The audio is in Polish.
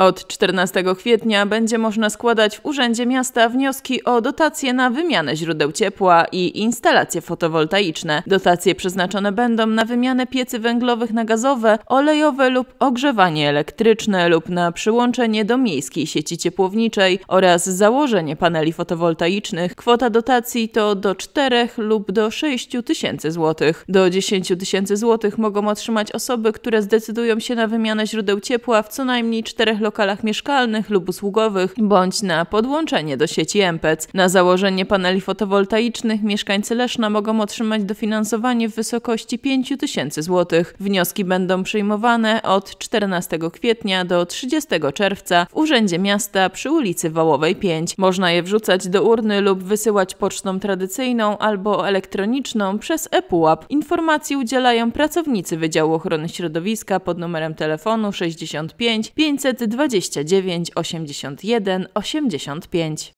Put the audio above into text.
Od 14 kwietnia będzie można składać w Urzędzie Miasta wnioski o dotacje na wymianę źródeł ciepła i instalacje fotowoltaiczne. Dotacje przeznaczone będą na wymianę piecy węglowych na gazowe, olejowe lub ogrzewanie elektryczne lub na przyłączenie do miejskiej sieci ciepłowniczej oraz założenie paneli fotowoltaicznych. Kwota dotacji to do 4 lub do 6 tysięcy złotych. Do 10 tysięcy złotych mogą otrzymać osoby, które zdecydują się na wymianę źródeł ciepła w co najmniej czterech lokalizacjach lokalach mieszkalnych lub usługowych, bądź na podłączenie do sieci MPEC. Na założenie paneli fotowoltaicznych mieszkańcy Leszna mogą otrzymać dofinansowanie w wysokości 5 tysięcy złotych. Wnioski będą przyjmowane od 14 kwietnia do 30 czerwca w Urzędzie Miasta przy ulicy Wałowej 5. Można je wrzucać do urny lub wysyłać pocztą tradycyjną albo elektroniczną przez ePUAP. Informacji udzielają pracownicy Wydziału Ochrony Środowiska pod numerem telefonu 65 502 29 81 85.